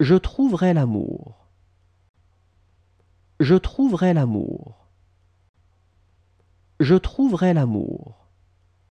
Je trouverai l'amour. Je trouverai l'amour. Je trouverai l'amour.